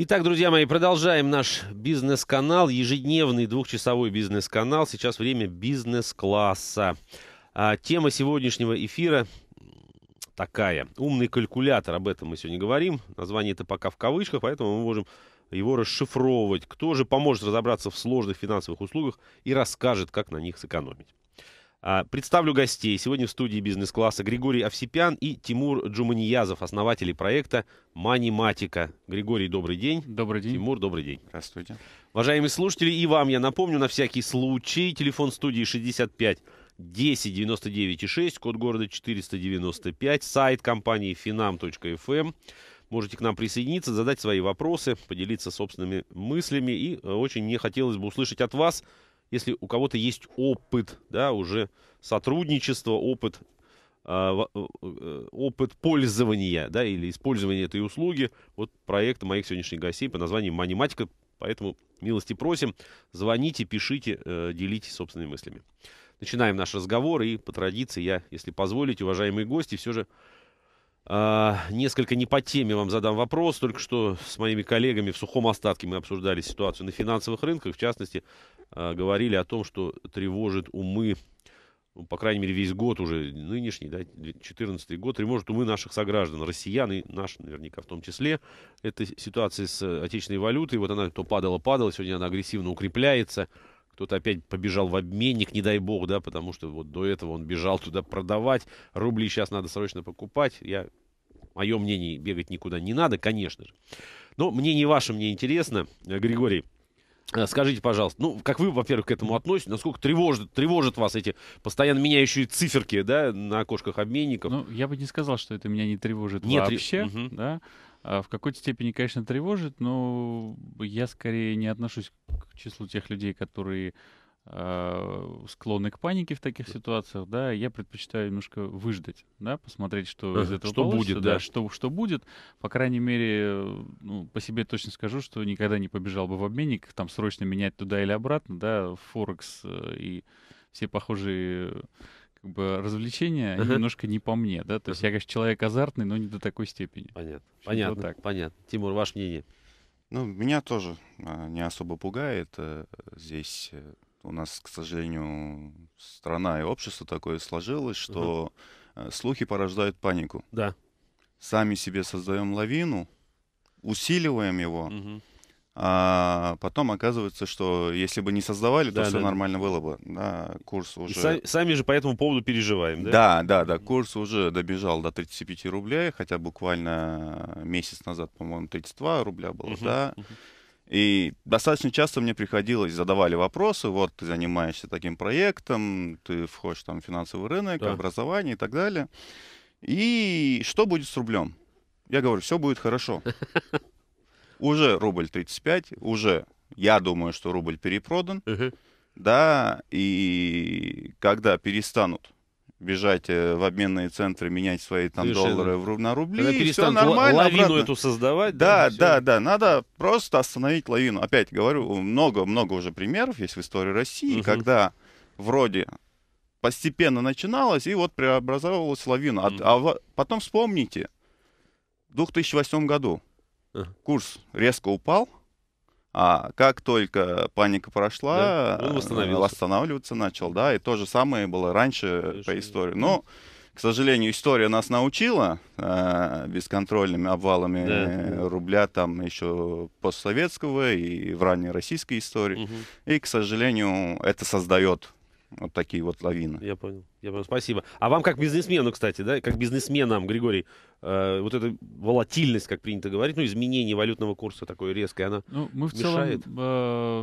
Итак, друзья мои, продолжаем наш бизнес-канал, ежедневный двухчасовой бизнес-канал. Сейчас время бизнес-класса. А, тема сегодняшнего эфира такая. Умный калькулятор, об этом мы сегодня говорим. Название это пока в кавычках, поэтому мы можем его расшифровывать. Кто же поможет разобраться в сложных финансовых услугах и расскажет, как на них сэкономить. А, представлю гостей. Сегодня в студии бизнес-класса Григорий Овсипян и Тимур Джуманиязов, основатели проекта «Маниматика». Григорий, добрый день. Добрый день. Тимур, добрый день. Здравствуйте. Уважаемые слушатели, и вам я напомню на всякий случай. Телефон студии 65 10 99 6, код города 495, сайт компании finam.fm. Эм. Можете к нам присоединиться, задать свои вопросы, поделиться собственными мыслями. И э, очень не хотелось бы услышать от вас – если у кого-то есть опыт, да, уже сотрудничество, опыт а, э, э, опыт пользования, да, или использования этой услуги вот проект моих сегодняшних гостей по названию «Маниматика». Поэтому милости просим, звоните, пишите, э, делитесь собственными мыслями. Начинаем наш разговор, и по традиции я, если позволите, уважаемые гости, все же а, несколько не по теме вам задам вопрос. Только что с моими коллегами в сухом остатке мы обсуждали ситуацию на финансовых рынках. В частности, а, говорили о том, что тревожит умы, ну, по крайней мере, весь год уже, нынешний, да, 2014 год, тревожит умы наших сограждан, россиян и наш, наверняка, в том числе. Это ситуация с э, отечественной валютой. Вот она то падала-падала, сегодня она агрессивно укрепляется кто-то опять побежал в обменник, не дай бог, да, потому что вот до этого он бежал туда продавать, рубли сейчас надо срочно покупать. Я мое мнение, бегать никуда не надо, конечно же. Но мнение ваше, мне интересно, Григорий. Э, скажите, пожалуйста, ну, как вы, во-первых, к этому относитесь? Насколько тревожит, тревожит вас эти постоянно меняющие циферки, да, на окошках обменников? Ну, я бы не сказал, что это меня не тревожит Нет, вообще, угу. да. А в какой-то степени, конечно, тревожит, но я скорее не отношусь к числу тех людей, которые Э, склонны к панике в таких ситуациях, да, я предпочитаю немножко выждать, да, посмотреть, что из этого что будет, да, да. Что, что будет. По крайней мере, ну, по себе точно скажу, что никогда не побежал бы в обменник, там срочно менять туда или обратно, да, Форекс э, и все похожие как бы развлечения uh-huh. немножко не по мне, да, то uh-huh. есть я, конечно, человек азартный, но не до такой степени. Понятно, понятно, так. понятно. Тимур, ваше мнение? Ну, меня тоже а, не особо пугает э, здесь у нас, к сожалению, страна и общество такое сложилось, что угу. слухи порождают панику. Да. Сами себе создаем лавину, усиливаем его, угу. а потом оказывается, что если бы не создавали, да, то да, все да. нормально было бы. Да, курс уже... сами, сами же по этому поводу переживаем, да? Да, да, да. Курс уже добежал до 35 рублей, хотя буквально э, месяц назад, по-моему, 32 рубля было, угу. да. Угу. И достаточно часто мне приходилось, задавали вопросы, вот ты занимаешься таким проектом, ты входишь там в финансовый рынок, да. образование и так далее. И что будет с рублем? Я говорю, все будет хорошо. Уже рубль 35, уже я думаю, что рубль перепродан. Да, и когда перестанут бежать э, в обменные центры, менять свои там Совершенно. доллары в, на рубли, и все нормально. Лавину обратно. эту создавать. Да, да, да, да. Надо просто остановить лавину. Опять говорю, много-много уже примеров есть в истории России, угу. когда вроде постепенно начиналось, и вот преобразовывалась лавина. Угу. А, а потом вспомните, в 2008 году курс резко упал, а как только паника прошла, да, он восстанавливаться начал, да, и то же самое было раньше Конечно. по истории. Но, к сожалению, история нас научила э, бесконтрольными обвалами да. рубля там еще постсоветского и в ранней российской истории. Угу. И, к сожалению, это создает вот такие вот лавины. Я понял. Я понял. Спасибо. А вам как бизнесмену, кстати, да, как бизнесменам, Григорий, э, вот эта волатильность, как принято говорить, ну, изменение валютного курса такое резкое, она ну, мы в мешает? целом, э,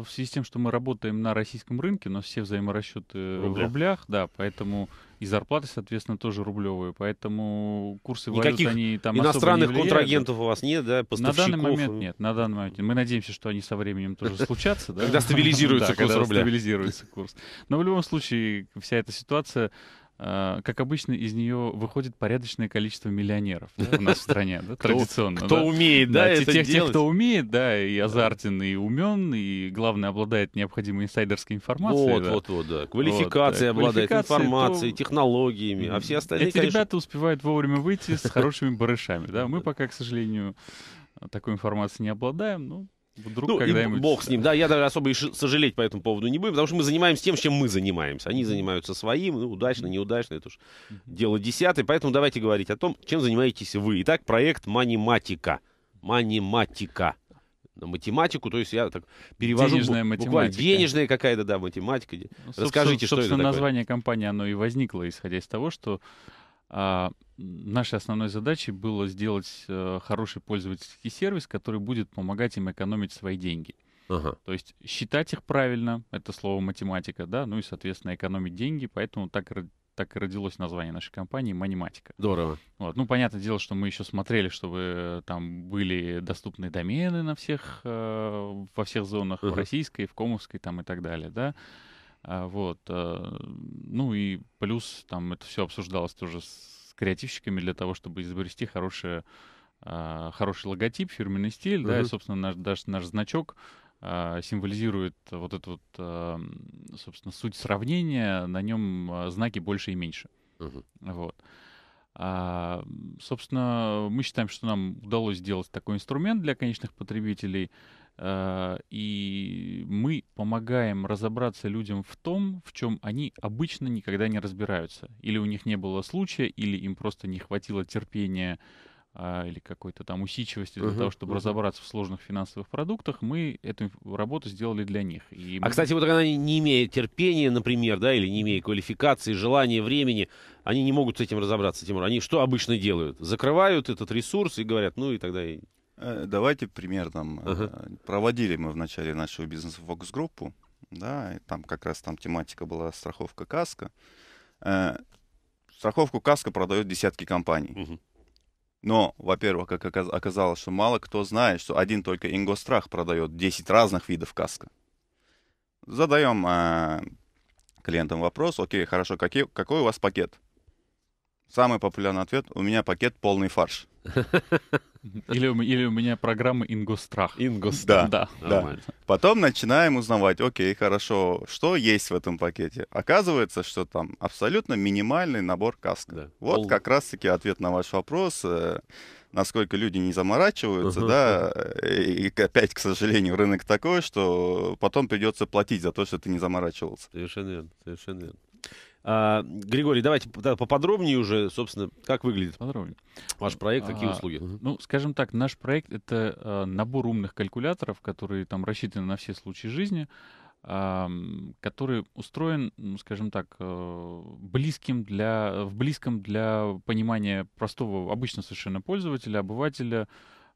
в связи с тем, что мы работаем на российском рынке, но все взаиморасчеты Рубля. в рублях, да, поэтому и зарплаты, соответственно, тоже рублевые, поэтому курсы Никаких валют, они там иностранных не контрагентов у вас нет, да, На данный момент нет, на данный момент. Мы надеемся, что они со временем тоже случатся, да? Когда стабилизируется курс рубля. стабилизируется курс. Но в любом случае вся эта ситуация а, как обычно, из нее выходит порядочное количество миллионеров да, в нашей стране, да, традиционно. Кто, кто да. умеет, да, да это тех, тех, кто умеет, да, и азартен, и умен, и, главное, обладает необходимой инсайдерской информацией. Вот, да. вот, вот, да. Квалификация вот, обладает информацией, то... технологиями, а все остальные, Эти конечно... ребята успевают вовремя выйти с хорошими барышами, да. Мы пока, к сожалению, такой информации не обладаем, но Вдруг ну, когда-нибудь... бог с ним, да, я даже особо и сожалеть по этому поводу не буду, потому что мы занимаемся тем, чем мы занимаемся. Они занимаются своим, ну, удачно, неудачно, это уж дело десятое. Поэтому давайте говорить о том, чем занимаетесь вы. Итак, проект «Маниматика». «Маниматика» на математику, то есть я так перевожу денежная математика. денежная какая-то да математика. Ну, Расскажите, собственно, что собственно, такое. название компании оно и возникло исходя из того, что а нашей основной задачей было сделать э, хороший пользовательский сервис, который будет помогать им экономить свои деньги. Ага. То есть считать их правильно, это слово математика, да, ну и, соответственно, экономить деньги, поэтому так так и родилось название нашей компании «Маниматика». Здорово. Вот. Ну, понятное дело, что мы еще смотрели, чтобы там были доступны домены на всех, э, во всех зонах, uh в российской, в комовской там и так далее, да. А, вот. А, ну и плюс там это все обсуждалось тоже с креативщиками для того, чтобы изобрести хорошее, а, хороший логотип, фирменный стиль, угу. да, и, собственно, наш, даже наш значок символизирует вот эту вот, собственно, суть сравнения, на нем знаки больше и меньше. Угу. Вот. А, собственно, мы считаем, что нам удалось сделать такой инструмент для конечных потребителей. Э, и мы помогаем разобраться людям в том, в чем они обычно никогда не разбираются. Или у них не было случая, или им просто не хватило терпения а, или какой-то там усидчивости для uh-huh, того, чтобы uh-huh. разобраться в сложных финансовых продуктах, мы эту работу сделали для них. И а, мы... кстати, вот когда они не имеют терпения, например, да, или не имеют квалификации, желания, времени, они не могут с этим разобраться, Тимур. Они что обычно делают? Закрывают этот ресурс и говорят, ну и тогда Э, давайте пример там. uh Проводили мы в начале нашего бизнеса фокус-группу, да, и там как раз там тематика была страховка каска. Э, страховку каска продают десятки компаний. uh Но, во-первых, как оказалось, что мало кто знает, что один только Ингострах продает 10 разных видов каска. Задаем э, клиентам вопрос, окей, хорошо, какие, какой у вас пакет? Самый популярный ответ, у меня пакет полный фарш. Или, или у меня программа Ингострах. Ингострах. Да, да. да. Потом начинаем узнавать, окей, хорошо, что есть в этом пакете. Оказывается, что там абсолютно минимальный набор каск. Да. Вот All... как раз-таки ответ на ваш вопрос э, насколько люди не заморачиваются, uh-huh. да, э, и опять, к сожалению, рынок такой, что потом придется платить за то, что ты не заморачивался. Совершенно верно, совершенно верно. А, Григорий, давайте поподробнее уже, собственно, как выглядит подробнее. ваш проект, какие а, услуги? Ну, скажем так, наш проект — это а, набор умных калькуляторов, которые там рассчитаны на все случаи жизни, а, который устроен, ну, скажем так, э, близким для, в близком для понимания простого, обычно совершенно пользователя, обывателя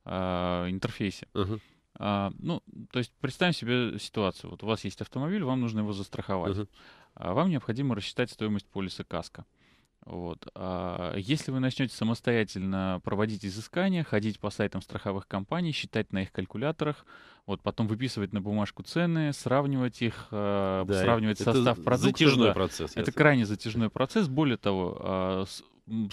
а, интерфейсе. Uh-huh. ну, то есть представим себе ситуацию. Вот у вас есть автомобиль, вам нужно его застраховать. Uh-huh. А вам необходимо рассчитать стоимость полиса КАСКО. Вот. А если вы начнете самостоятельно проводить изыскания, ходить по сайтам страховых компаний, считать на их калькуляторах, вот потом выписывать на бумажку цены, сравнивать их, а, да, сравнивать это состав продуктов, Затяжной процесс. Это, крайне затяжной процесс. Более того, с,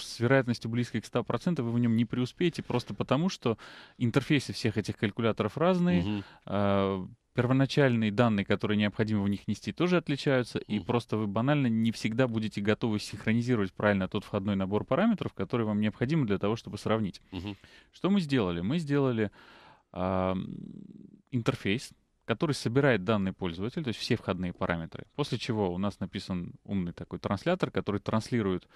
с вероятностью близкой к 100% вы в нем не преуспеете, просто потому что интерфейсы всех этих калькуляторов разные. Угу первоначальные данные, которые необходимо в них нести, тоже отличаются, и просто вы банально не всегда будете готовы синхронизировать правильно тот входной набор параметров, который вам необходим для того, чтобы сравнить. Угу. Что мы сделали? Мы сделали э, интерфейс, который собирает данные пользователя, то есть все входные параметры, после чего у нас написан умный такой транслятор, который транслирует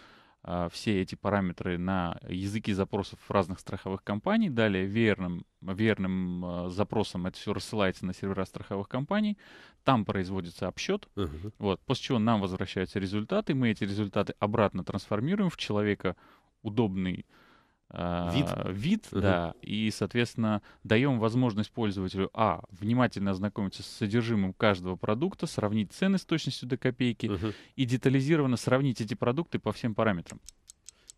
а, все эти параметры на языки запросов разных страховых компаний. Далее верным, верным а, запросом это все рассылается на сервера страховых компаний. Там производится обсчет. Uh-huh. Вот, после чего нам возвращаются результаты. Мы эти результаты обратно трансформируем в человека удобный вид, а, вид угу. да, и, соответственно, даем возможность пользователю, а, внимательно ознакомиться с содержимым каждого продукта, сравнить цены с точностью до копейки угу. и детализированно сравнить эти продукты по всем параметрам.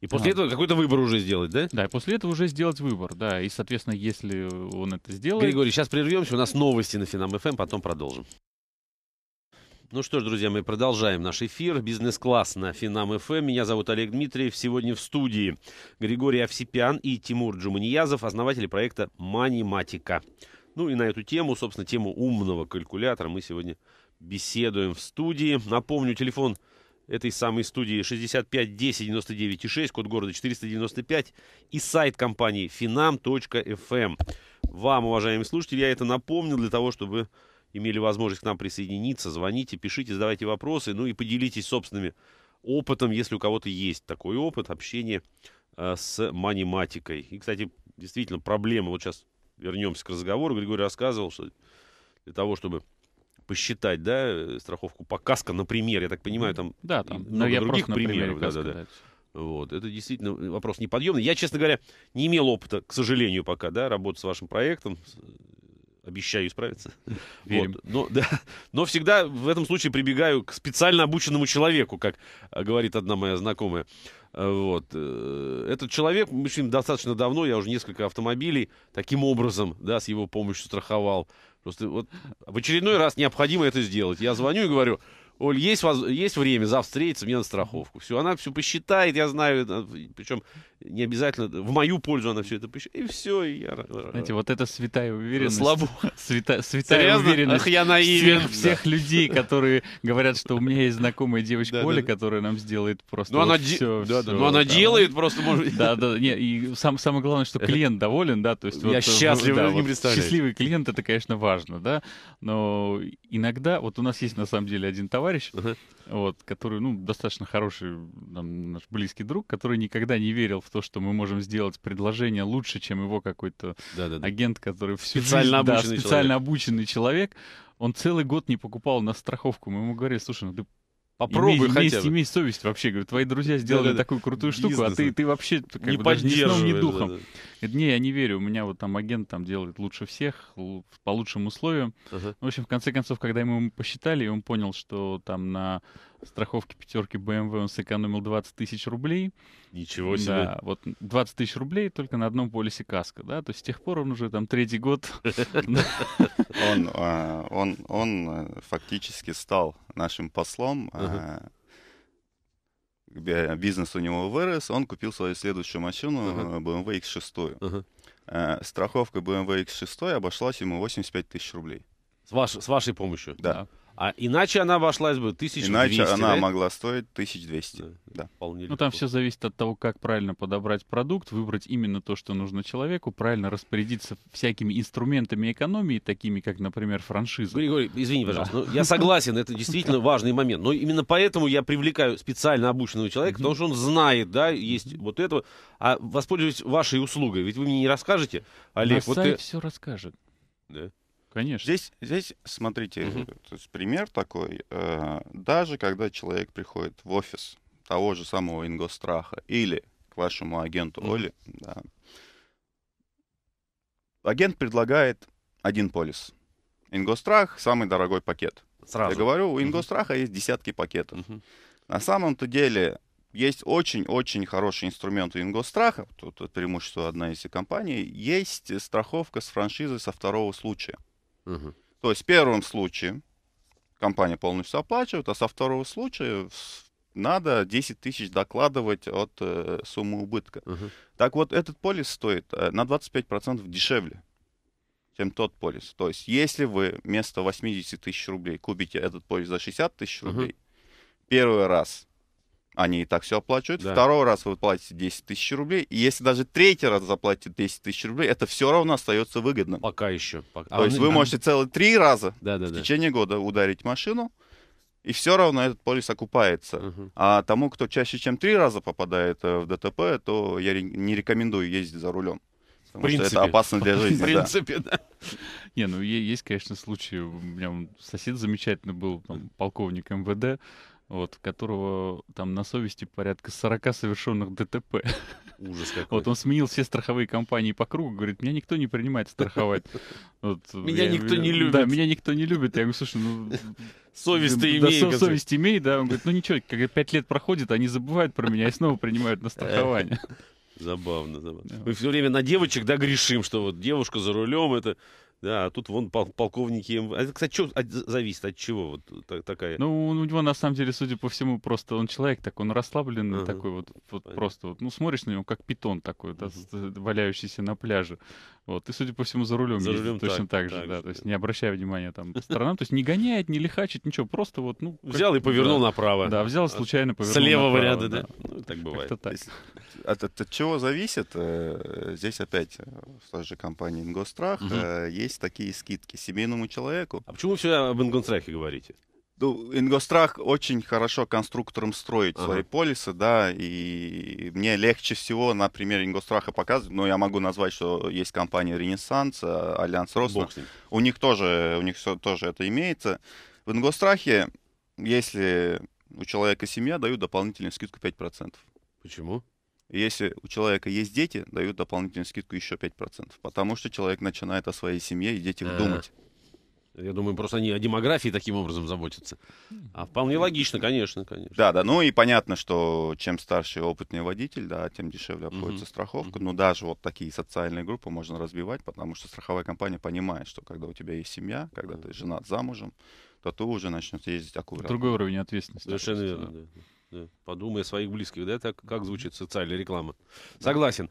И после а. этого какой-то выбор уже сделать, да? Да, и после этого уже сделать выбор, да. И, соответственно, если он это сделает... Григорий, сейчас прервемся, у нас новости на Финам.ФМ, эм, потом продолжим. Ну что ж, друзья, мы продолжаем наш эфир. Бизнес-класс на Финам ФМ. Эм. Меня зовут Олег Дмитриев. Сегодня в студии Григорий Овсипян и Тимур Джуманиязов, основатели проекта «Маниматика». Ну и на эту тему, собственно, тему умного калькулятора мы сегодня беседуем в студии. Напомню, телефон этой самой студии 65 10 99 6, код города 495 и сайт компании finam.fm. Эм». Вам, уважаемые слушатели, я это напомнил для того, чтобы имели возможность к нам присоединиться, звоните, пишите, задавайте вопросы, ну и поделитесь собственными опытом, если у кого-то есть такой опыт общения э, с маниматикой. И, кстати, действительно, проблема, вот сейчас вернемся к разговору, Григорий рассказывал, что для того, чтобы посчитать, да, э, страховку по КАСКО, например, я так понимаю, там, да, там много я других просто, примеров, да, да, да. да. Вот. Это действительно вопрос неподъемный. Я, честно говоря, не имел опыта, к сожалению, пока, да, работы с вашим проектом, обещаю исправиться. Верим. Вот. Но, ну, да, но всегда в этом случае прибегаю к специально обученному человеку, как а, говорит одна моя знакомая. Э, вот. Э, этот человек, мы с ним достаточно давно, я уже несколько автомобилей таким образом, да, с его помощью страховал. Просто вот в очередной раз необходимо это сделать. Я звоню и говорю, Оль, есть, есть время, завтра встретиться, мне на страховку. Все, она все посчитает, я знаю, э, причем не обязательно, в мою пользу она все это посчитает. И все, и я... Знаете, вот это святая уверенность. Слабо. Свята... Святая Серьезно? уверенность. Ах, я наивен. Всех, да. всех людей, которые говорят, что у меня есть знакомая девочка да, Оля, да. которая нам сделает просто Но вот она все, да, все. Да, но она там. делает просто, может Да, да, не, и сам, самое главное, что клиент доволен, да, то есть... Я вот, э, счастлив, да, не вот Счастливый клиент, это, конечно, важно, да, но иногда, вот у нас есть на самом деле один товар, товарищ, uh-huh. вот, который, ну, достаточно хороший там, наш близкий друг, который никогда не верил в то, что мы можем сделать предложение лучше, чем его какой-то Да-да-да. агент, который всю специально жизнь, обученный да, специально человек. обученный человек. Он целый год не покупал на страховку. Мы ему говорили, слушай, ну ты Попробуй имей, хотя бы. Имей совесть вообще. Говорю, твои друзья сделали да, да, такую крутую бизнес, штуку, а ты, ты вообще как не бы, даже ни сном, ни духом. Да, да. Не, я не верю. У меня вот там агент там делает лучше всех, по лучшим условиям. Uh-huh. В общем, в конце концов, когда мы ему посчитали, он понял, что там на страховки пятерки BMW он сэкономил 20 тысяч рублей. Ничего себе. Да, вот 20 тысяч рублей только на одном полисе каска, да, то есть с тех пор он уже там третий год. А, он, он, он э, фактически стал нашим послом. А, бизнес у него вырос, он купил свою следующую машину э, BMW X6. Э, страховка BMW X6 обошлась ему 85 тысяч рублей. С, ваш, с вашей помощью? Да. да. А иначе она обошлась бы 1200, Иначе она да? могла стоить 1200, да. да. Вполне ну, там все зависит от того, как правильно подобрать продукт, выбрать именно то, что нужно человеку, правильно распорядиться всякими инструментами экономии, такими как, например, франшиза. Григорий, извини, пожалуйста, да. я согласен, это действительно важный момент. Но именно поэтому я привлекаю специально обученного человека, потому что он знает, да, есть вот этого. А воспользуюсь вашей услугой, ведь вы мне не расскажете, Олег. вот сайт все расскажет. Да. Конечно. Здесь, здесь смотрите, угу. то есть пример такой. Э, даже когда человек приходит в офис того же самого Ингостраха или к вашему агенту угу. Оли, да, агент предлагает один полис. Ингострах самый дорогой пакет. Сразу. Я говорю, у Ингостраха угу. есть десятки пакетов. Угу. На самом-то деле есть очень-очень хороший инструмент у Ингостраха, тут преимущество одной из компаний, есть страховка с франшизой со второго случая. Угу. То есть в первом случае компания полностью оплачивает, а со второго случая надо 10 тысяч докладывать от э, суммы убытка. Угу. Так вот, этот полис стоит э, на 25% дешевле, чем тот полис. То есть, если вы вместо 80 тысяч рублей купите этот полис за 60 тысяч рублей, угу. первый раз они и так все оплачивают. Да. Второй раз вы платите 10 тысяч рублей. И если даже третий раз заплатите 10 тысяч рублей, это все равно остается выгодным. Пока еще. Пока. То а есть он, вы он... А можете целые три раза да, да, в да. течение года ударить машину, и все равно этот полис окупается. Угу. А тому, кто чаще, чем три раза попадает э, в ДТП, то я не рекомендую ездить за рулем. Потому в принципе. что это опасно для жизни. В принципе, да. да. Не, ну есть, конечно, случаи. У меня сосед замечательный был, там, полковник МВД вот, которого там на совести порядка 40 совершенных ДТП. Ужас какой. Вот он сменил все страховые компании по кругу, говорит, меня никто не принимает страховать. меня никто не любит. Да, меня никто не любит. Я ему слушай, ну... Совесть ты да, совесть имей, да. Он говорит, ну ничего, когда пять лет проходит, они забывают про меня и снова принимают на страхование. Забавно, забавно. Да. Мы все время на девочек, да, грешим, что вот девушка за рулем, это да, а тут вон пол полковники... А это, кстати, что от, зависит от чего вот так, такая? Ну, у него, на самом деле, судя по всему, просто он человек такой, он расслабленный ага. такой вот, вот просто. Вот, ну, смотришь на него, как питон такой, да, валяющийся на пляже. Вот, ты, судя по всему, за рулем, за рулем точно так, так же, так да, же. то есть не обращая внимания там сторонам, то есть не гоняет, не лихачит, ничего, просто вот, ну... Взял и повернул да, направо. Да, взял случайно, повернул С левого ряда, да. да. Ну, так бывает. Как-то так. От, от, от чего зависит, э, здесь опять э, в той же компании «Ингострах» угу. Э, есть такие скидки семейному человеку. А почему вы все об «Ингострахе» говорите? Ну, Ингострах очень хорошо конструктором строит ага. свои полисы, да, и мне легче всего на примере Ингостраха показывать, но я могу назвать, что есть компания Ренессанс, а, Альянс Росна. У них тоже, у них все тоже это имеется. В Ингострахе, если у человека семья, дают дополнительную скидку 5%. Почему? Если у человека есть дети, дают дополнительную скидку еще 5%. Потому что человек начинает о своей семье и детях А-а-а. думать. Я думаю, просто они о демографии таким образом заботятся. А вполне ну, логично, конечно, конечно. Да, да. Ну и понятно, что чем старше и опытный водитель, да, тем дешевле обходится угу. страховка. Угу. Ну, Но даже вот такие социальные группы можно разбивать, потому что страховая компания понимает, что когда у тебя есть семья, когда ты женат замужем, то ты уже начнешь ездить аккуратно. Другой уровень ответственности. Совершенно верно. Да. Да. Подумай о своих близких, да, так как звучит социальная реклама. Да. Согласен.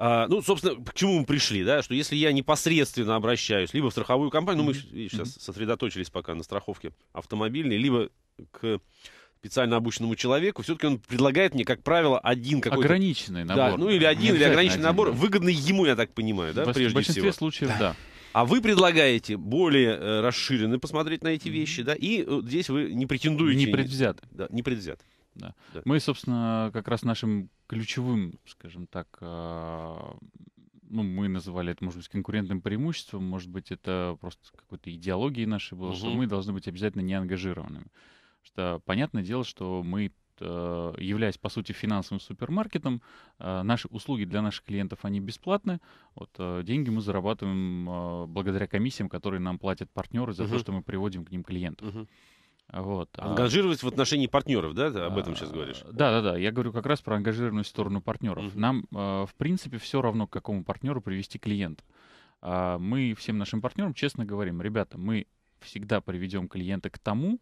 А, ну, собственно, к чему мы пришли, да, что если я непосредственно обращаюсь либо в страховую компанию, ну, мы видишь, сейчас сосредоточились пока на страховке автомобильной, либо к специально обученному человеку, все-таки он предлагает мне, как правило, один какой-то... Ограниченный набор. Да, ну или один, или ограниченный один, набор, да. выгодный ему, я так понимаю, да, в, прежде всего. В большинстве всего. случаев, да. да. А вы предлагаете более э, расширенно посмотреть на эти вещи, да, и э, здесь вы не претендуете... Не предвзят. Да, не предвзят. Да. Мы, собственно, как раз нашим ключевым, скажем так, а, ну, мы называли это, может быть, конкурентным преимуществом, может быть, это просто какой-то идеологией нашей было, угу. что мы должны быть обязательно неангажированными. Что понятное дело, что мы а, являясь, по сути, финансовым супермаркетом, а, наши услуги для наших клиентов, они бесплатны. Вот, деньги мы зарабатываем благодаря комиссиям, которые нам платят партнеры за uh то, что мы приводим к ним клиентов. uh вот. Ангажированность а... в отношении партнеров, да? Ты об этом сейчас говоришь? Да, да, да. Я говорю как раз про ангажированную сторону партнеров. Угу. Нам, а, в принципе, все равно, к какому партнеру привести клиента. А, мы всем нашим партнерам честно говорим, ребята, мы всегда приведем клиента к тому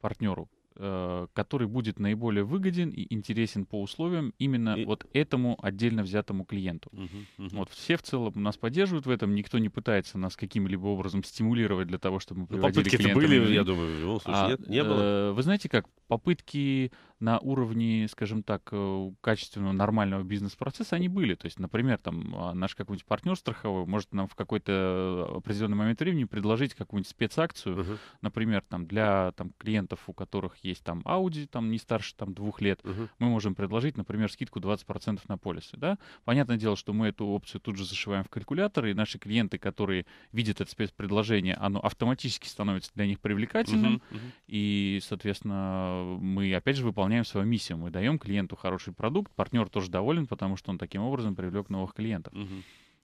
партнеру, Э, который будет наиболее выгоден и интересен по условиям именно и... вот этому отдельно взятому клиенту. Угу, угу. Вот все в целом нас поддерживают в этом, никто не пытается нас каким-либо образом стимулировать для того, чтобы мы ну, приводили попытки клиентам. Попытки были, я думаю, в любом случае а, нет, не было. Э, вы знаете как, попытки на уровне, скажем так, э, качественного, нормального бизнес-процесса они были. То есть, например, там а, наш какой-нибудь партнер страховой может нам в какой-то определенный момент времени предложить какую-нибудь спецакцию, uh-huh. например, там для там, клиентов, у которых есть там Audi, там не старше там двух лет, uh-huh. мы можем предложить, например, скидку 20% на полисы, да? Понятное дело, что мы эту опцию тут же зашиваем в калькулятор, и наши клиенты, которые видят это спецпредложение, оно автоматически становится для них привлекательным, uh-huh. Uh-huh. и, соответственно, мы опять же выполняем выполняем свою миссию. Мы даем клиенту хороший продукт, партнер тоже доволен, потому что он таким образом привлек новых клиентов. Uh-huh.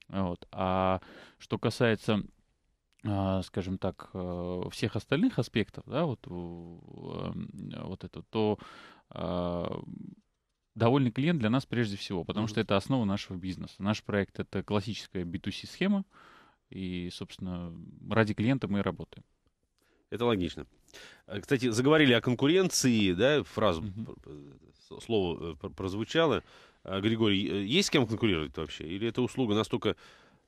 Вот. А что касается а, скажем так, э, всех остальных аспектов, да, вот, эм, вот это, то а, довольный клиент для нас прежде всего, потому mm-hmm. что это основа нашего бизнеса. Наш проект — это классическая B2C-схема, и, собственно, ради клиента мы и работаем. Это логично. Э, кстати, заговорили о конкуренции, да, фразу, угу. Э, слово э, прозвучало. А, Григорий, есть с кем конкурировать вообще? Или эта услуга настолько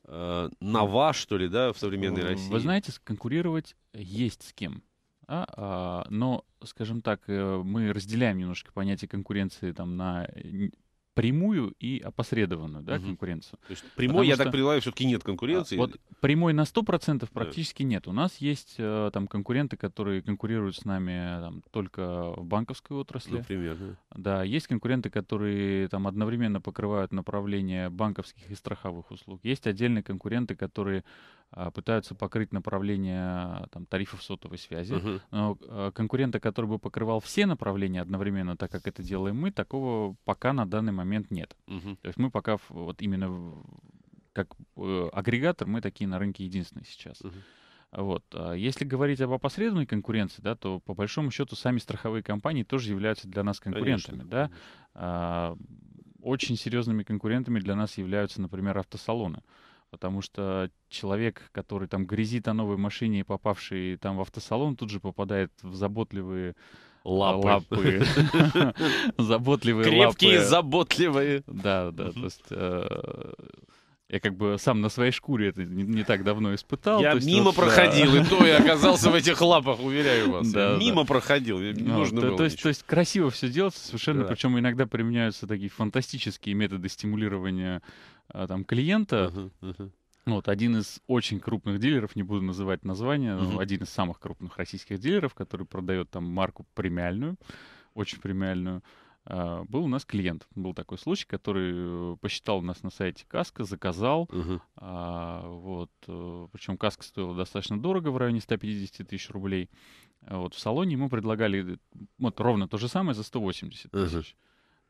э, нова, что ли, да, в современной России? Вы знаете, конкурировать есть с кем. А, а, но, скажем так, мы разделяем немножко понятие конкуренции там, на прямую и опосредованную да, угу. конкуренцию. То есть прямой, Потому я что... так понимаю, все-таки нет конкуренции? А, вот прямой на 100% практически да. нет. У нас есть э, там конкуренты, которые конкурируют с нами э, там, только в банковской отрасли. Например. Да. да, есть конкуренты, которые там одновременно покрывают направление банковских и страховых услуг. Есть отдельные конкуренты, которые а, пытаются покрыть направление там, тарифов сотовой связи. Угу. Но а, конкурента, который бы покрывал все направления одновременно, так как это делаем мы, такого пока на данный момент нет. Угу. То есть мы пока вот именно как э, агрегатор, мы такие на рынке единственные сейчас. Угу. Вот. А если говорить об опосредованной конкуренции, да, то по большому счету сами страховые компании тоже являются для нас конкурентами. Да? А, очень серьезными конкурентами для нас являются, например, автосалоны. Uh Потому что человек, который там грязит о новой машине, попавший там в автосалон, тут же попадает в заботливые а, лапы. лапы. Заботливые Крепкие, лапы. Крепкие, заботливые. Да, да, то есть... Э, я как бы сам на своей шкуре это не, не так давно испытал. Я есть, мимо вот, э, проходил, да. и то я оказался в этих лапах, уверяю вас. Да, мимо да. проходил, не ну, нужно то, было то есть, то есть красиво все делается совершенно, да. причем иногда применяются такие фантастические методы стимулирования Э, там клиента. Вот, один из очень крупных дилеров, не буду называть название, uh-huh. один из самых крупных российских дилеров, который продает там марку премиальную, очень премиальную, э, был у нас клиент. Был такой случай, который посчитал у нас на сайте Каска, заказал. Uh-huh. А, вот, э, причем Каска стоила достаточно дорого, в районе 150 тысяч рублей. Вот в салоне ему предлагали вот ровно то же самое за 180 тысяч. Uh-huh.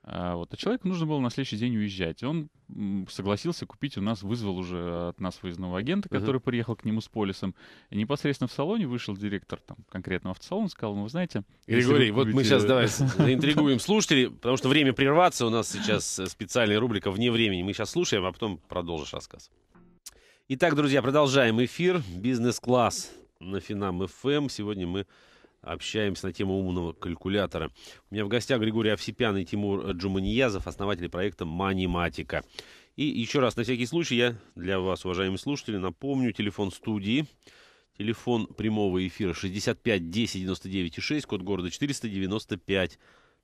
А, вот. А человеку нужно было на следующий день уезжать. Он согласился купить у нас, вызвал уже от нас выездного агента, который uh-huh. приехал к нему с полисом. И непосредственно в салоне вышел директор там, конкретного автосалона, сказал, ну, вы знаете... Григорий, вы купите... вот мы сейчас давай заинтригуем слушателей, потому что время прерваться, у нас сейчас э, специальная рубрика «Вне времени». Мы сейчас слушаем, а потом продолжишь рассказ. Итак, друзья, продолжаем эфир «Бизнес-класс» на Финам ФМ. Эм. Сегодня мы общаемся на тему умного калькулятора. У меня в гостях Григорий Овсипян и Тимур Джуманиязов, основатели проекта «Маниматика». И еще раз, на всякий случай, я для вас, уважаемые слушатели, напомню, телефон студии, телефон прямого эфира 65 10 99 6, код города 495.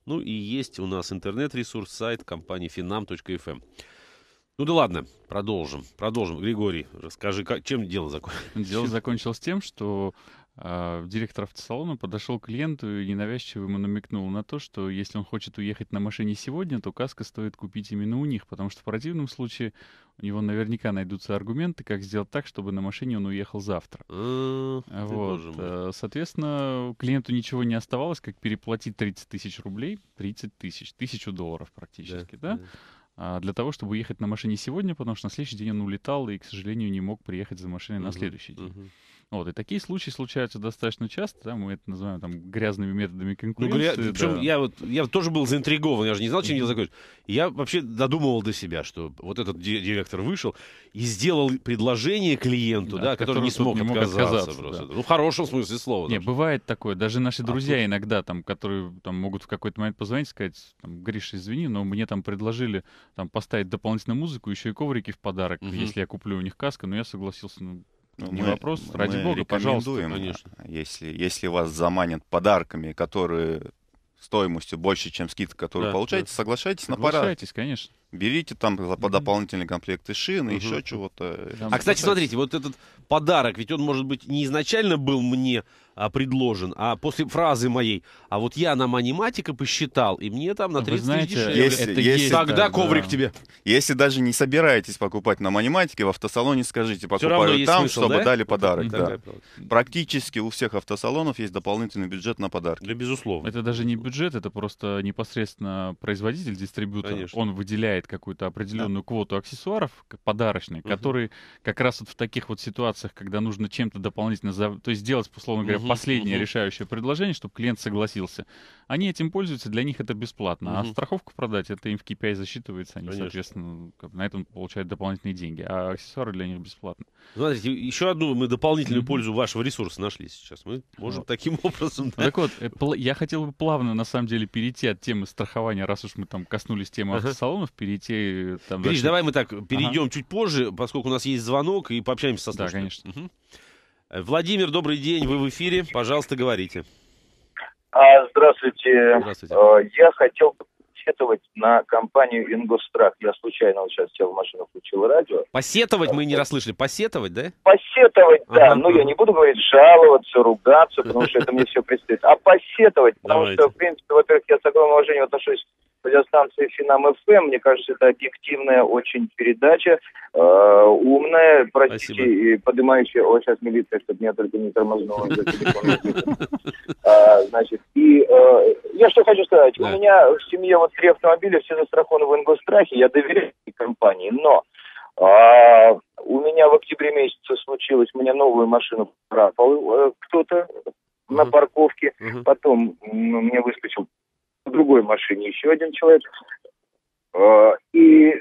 Ну и есть у нас интернет-ресурс, сайт компании finam.fm. Эм. Ну да ладно, продолжим. Продолжим. Григорий, расскажи, как, чем дело закончилось? Дело закончилось тем, что а, директор автосалона подошел к клиенту и ненавязчиво ему намекнул на то, что если он хочет уехать на машине сегодня, то каска стоит купить именно у них, потому что в противном случае у него наверняка найдутся аргументы, как сделать так, чтобы на машине он уехал завтра. вот. Э, соответственно, клиенту ничего не оставалось, как переплатить 30 тысяч рублей, 30 тысяч, тысячу долларов практически, да? да? А, для того, чтобы ехать на машине сегодня, потому что на следующий день он улетал и, к сожалению, не мог приехать за машиной на следующий день. Вот, и такие случаи случаются достаточно часто, да, мы это называем там грязными методами конкуренции. Ну, гря... да. я, вот, я тоже был заинтригован, я же не знал, чем дело закончится. Я вообще додумывал до себя, что вот этот директор вышел и сделал предложение клиенту, да, да который не смог, не мог отказаться, отказаться просто. Да. Ну, в хорошем смысле слова. Не, бывает такое, даже наши а друзья а иногда там, которые там могут в какой-то момент позвонить и сказать, там, Гриша, извини, но мне там предложили там поставить дополнительную музыку, еще и коврики в подарок, угу. если я куплю у них каску, но я согласился, ну, ну, не мы, вопрос. Ради мы бога, пожалуйста, конечно. А, если, если вас заманят подарками, которые стоимостью больше, чем скидка, которую да, получаете, да. соглашайтесь, на парад. Соглашайтесь, конечно. Берите там по дополнительные комплекты шин угу. и еще чего-то. А, кстати, смотрите, вот этот подарок, ведь он, может быть, не изначально был мне а, предложен, а после фразы моей, а вот я на маниматика посчитал, и мне там на 30 знаете, тысяч дешевле. Если, это если, Тогда это, коврик да. тебе. Если даже не собираетесь покупать на маниматике, в автосалоне скажите, покупаю там, смысл, чтобы да? дали подарок. да. Практически у всех автосалонов есть дополнительный бюджет на подарки. Да, безусловно. Это даже не бюджет, это просто непосредственно производитель, дистрибьютор. Конечно. Он выделяет какую-то определенную да. квоту аксессуаров подарочных, угу. которые как раз вот в таких вот ситуациях, когда нужно чем-то дополнительно, то есть сделать, условно говоря, угу последнее угу. решающее предложение, чтобы клиент согласился. Они этим пользуются, для них это бесплатно. Угу. А страховку продать, это им в KPI засчитывается, они, Конечно. соответственно, на этом получают дополнительные деньги. А аксессуары для них бесплатно. Смотрите, еще одну мы дополнительную угу. пользу вашего ресурса нашли сейчас. Мы можем вот. таким образом... Да? Так вот, э, я хотел бы плавно, на самом деле, перейти от темы страхования, раз уж мы там коснулись темы ага. автосалонов, перейти... Э, там, Гриш, дальше... давай мы так перейдем ага. чуть позже, поскольку у нас есть звонок, и пообщаемся со слушателями. Да, конечно. Угу. Владимир, добрый день, вы в эфире, пожалуйста, говорите. А, здравствуйте. Здравствуйте. А, я хотел посетовать на компанию Ингострах. Я случайно вот сейчас сел в машину, включил радио. Посетовать мы не расслышали. Посетовать, да? Посетовать, ага. да. Ну, Но я не буду говорить жаловаться, ругаться, потому что это мне все предстоит. А посетовать, потому Давайте. что, в принципе, во-первых, я с огромным уважением отношусь радиостанции Финам ФМ. Эм». Мне кажется, это объективная очень передача, э, умная, простите, и поднимающая... О, сейчас милиция, чтобы меня только не тормознуло, а, Значит, и э, я что хочу сказать. У меня в семье вот три автомобиля, все застрахованы в Ингострахе, я доверяю компании, но а, у меня в октябре месяце случилось, меня новую машину пропал э, кто-то uh-huh. на парковке. Uh-huh. Потом ну, мне выскочил в другой машине еще один человек. А, и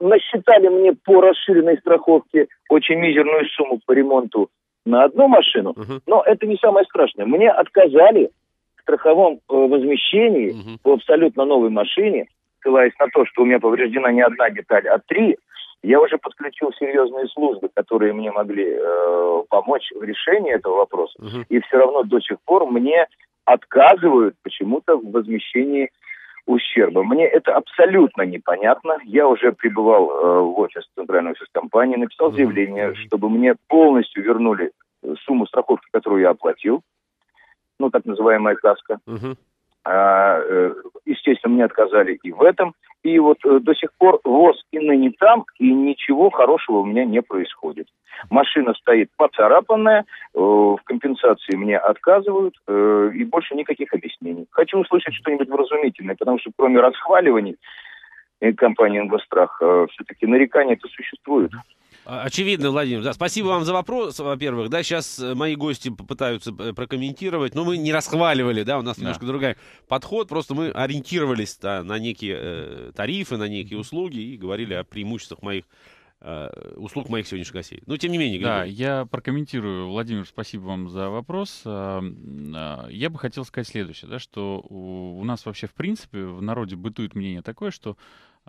насчитали мне по расширенной страховке очень мизерную сумму по ремонту на одну машину, uh-huh. но это не самое страшное. Мне отказали в страховом э, возмещении uh-huh. по абсолютно новой машине, ссылаясь на то, что у меня повреждена не одна деталь, а три. Я уже подключил серьезные службы, которые мне могли э, помочь в решении этого вопроса. Uh-huh. И все равно до сих пор мне отказывают почему-то в возмещении ущерба. Мне это абсолютно непонятно. Я уже пребывал э, в офис центральной офис компании, написал заявление, чтобы мне полностью вернули сумму страховки, которую я оплатил, ну, так называемая каска. Uh-huh. А, э, естественно, мне отказали и в этом. И вот э, до сих пор ВОЗ и ныне там, и ничего хорошего у меня не происходит. Машина стоит поцарапанная, э, в компенсации мне отказывают, и больше никаких объяснений. Хочу услышать что-нибудь вразумительное, потому что кроме расхваливаний компании «Ингострах», все-таки нарекания-то существуют. А, очевидно, Владимир. Да, спасибо вам за вопрос, во-первых. Да, сейчас э, мои гости попытаются э, прокомментировать, но мы не расхваливали, да, у нас да. немножко другой подход, просто мы ориентировались да, на некие э, тарифы, на некие услуги и говорили о преимуществах моих э, услуг моих сегодняшних гостей. Но тем не менее. Да, я прокомментирую. Владимир, спасибо вам за вопрос. А, а, я бы хотел сказать следующее, да, что у нас вообще в принципе в народе бытует мнение такое, что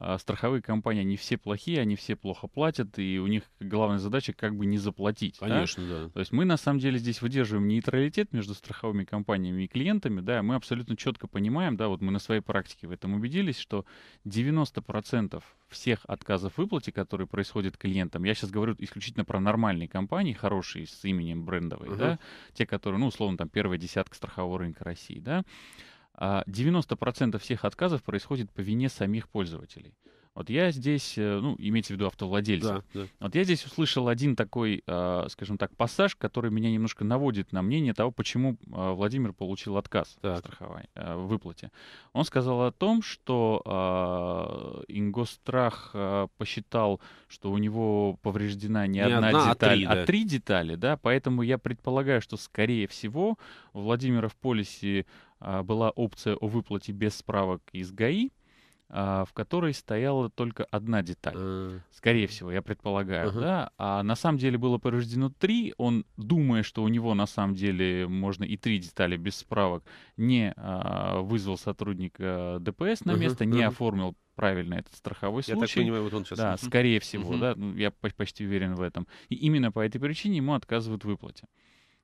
а, страховые компании, они все плохие, они все плохо платят, и у них главная задача как бы не заплатить. Конечно, да. да. То есть мы на самом деле здесь выдерживаем нейтралитет между страховыми компаниями и клиентами, да, мы абсолютно четко понимаем, да, вот мы на своей практике в этом убедились, что 90% всех отказов в выплате, которые происходят клиентам, я сейчас говорю исключительно про нормальные компании, хорошие с именем брендовые, uh да, те, которые, ну, условно, там первая десятка страхового рынка России, да, 90% а, всех отказов происходит по вине самих пользователей. Вот я здесь, э, ну, имейте в виду автовладельцев. Да, да. Вот я здесь услышал один такой, э, скажем так, пассаж, который меня немножко наводит на мнение того, почему э, Владимир получил отказ так. в страховании, выплате. Он сказал о том, что Ингострах посчитал, что у него повреждена не, не одна, одна а деталь, а три, а три детали, да, поэтому я предполагаю, что, скорее всего, у Владимира в полисе была опция о выплате без справок из ГАИ, а, в которой стояла только одна деталь. Скорее всего, я предполагаю, uh-huh. да. А на самом деле было порождено три. Он, думая, что у него на самом деле можно и три детали без справок, не а, вызвал сотрудника а, ДПС на место, uh-huh. не uh-huh. оформил правильно этот страховой случай. Я так понимаю, вот он сейчас. Да, скорее всего, да, ну, я почти уверен в этом. И именно по этой причине ему отказывают в выплате.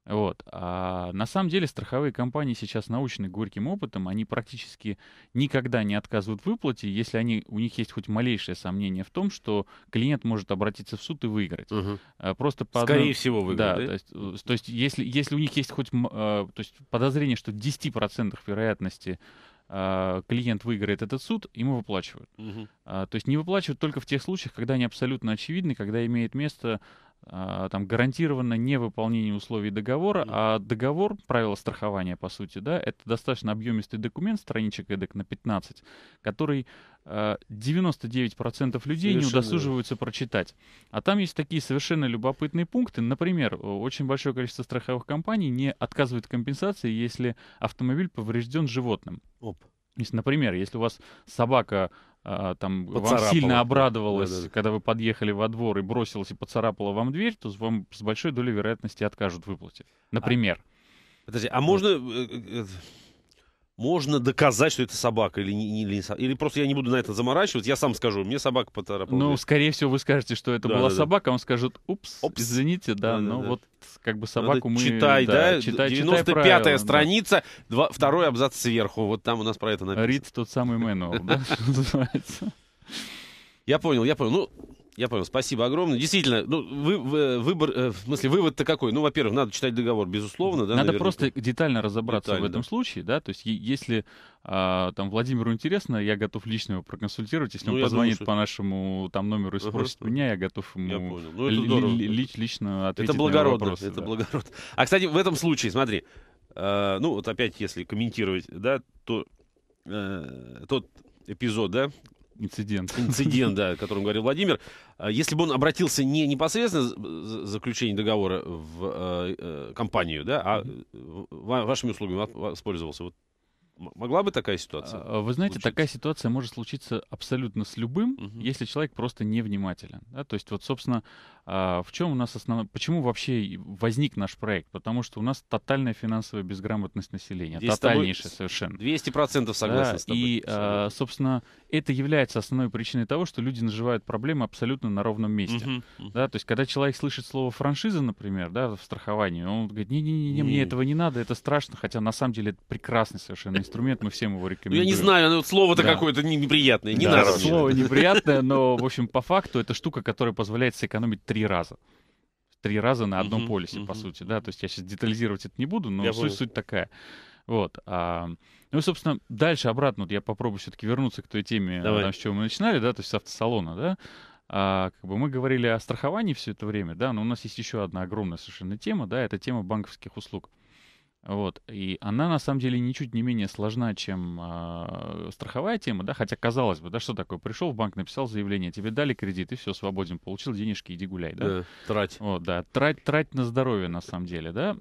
Вот. А на самом деле страховые компании сейчас научены горьким опытом, они практически никогда не отказывают в выплате, если они, у них есть хоть малейшее сомнение в том, что клиент может обратиться в суд и выиграть. Угу. просто по Скорее одной... всего выиграть. Да, да? То, есть, э, то есть если, если у них есть хоть э, то есть подозрение, что в 10% вероятности а, клиент выиграет этот суд, ему выплачивают. Угу. То есть не выплачивают только в тех случаях, когда они абсолютно очевидны, когда имеет место а, там гарантированно невыполнение условий договора, а договор, правило страхования, по сути, да, это достаточно объемистый документ, страничек эдак на 15, который 99% а, людей совершенно. не удосуживаются прочитать. А там есть такие совершенно любопытные пункты. Например, очень большое количество страховых компаний не отказывает компенсации, если автомобиль поврежден животным. Оп. Если, например, если у вас собака а, там вам сильно обрадовалась, да, да, когда вы подъехали во двор и бросилась и поцарапала вам дверь, то вам с большой долей вероятности откажут в выплате. А например. А, подожди, а можно э, э, э, можно доказать, что это собака или не, или, не, или просто я не буду на это заморачиваться, я сам скажу, мне собака поторопилась. Ну, скорее всего, вы скажете, что это да, была да, собака, да. он скажет, упс, Опс. извините, да, да но да, вот как бы собаку мы... Читай, да, да? Читай, 95-я страница, да. два, второй абзац сверху, вот там у нас про это написано. Рид тот самый мэнуал, да, называется. Я понял, я понял. Ну, я понял, спасибо огромное. Действительно, ну, вы, э, выбор, э, в смысле, вывод-то какой? Ну, во-первых, надо читать договор, безусловно. Да, надо наверняка. просто детально разобраться детально, в этом случае, да, то есть если а, там Владимиру интересно, я готов лично его проконсультировать, если ну, он позвонит думаю, что... по нашему там номеру и спросит угу. меня, я готов ему я понял. Ну, это здорово. лич, лично ответить это благородно, на вопросы. Это да. благородно. А, кстати, в этом случае, смотри, э, ну, вот опять, если комментировать, да, то э, тот эпизод, да, Инцидент. Инцидент, да, о котором говорил Владимир. А если бы он обратился не непосредственно заключение договора в э, э, компанию, да, а вашими услугами воспользовался, вот Могла бы такая ситуация? А, вы знаете, случиться? такая ситуация может случиться абсолютно с любым, угу. если человек просто невнимателен. Да? То есть, вот, собственно, а, в чем у нас основной... Почему вообще возник наш проект? Потому что у нас тотальная финансовая безграмотность населения. Здесь тотальнейшая тобой... совершенно. 200% согласен да, с тобой. И, а, собственно, это является основной причиной того, что люди наживают проблемы абсолютно на ровном месте. Угу, uh -huh. да, то есть, когда человек слышит слово франшиза, например, да, в страховании, он говорит, не-не-не, мне этого не надо, это страшно, хотя на самом деле это прекрасный совершенно инструмент, мы всем его рекомендуем. Ну, я не знаю, но слово-то да. какое-то неприятное, не да, надо. Слово неприятное, но, в общем, по факту это штука, которая позволяет сэкономить три раза. Три раза на одном uh-huh, полюсе, uh-huh. по сути, да. То есть я сейчас детализировать это не буду, но суть, суть такая. Вот. А, ну и, собственно, дальше обратно вот я попробую все-таки вернуться к той теме, там, с чего мы начинали, да, то есть с автосалона, да. А, как бы мы говорили о страховании все это время, да, но у нас есть еще одна огромная совершенно тема, да, это тема банковских услуг. Uh, вот. И она на самом деле ничуть не менее сложна, чем э, страховая тема, да, хотя казалось бы, да, что такое? Пришел в банк, написал заявление, тебе дали кредит, и все, свободен, получил денежки, иди гуляй, да? да трать. Вот, да, трать, трать на здоровье, на самом деле, да.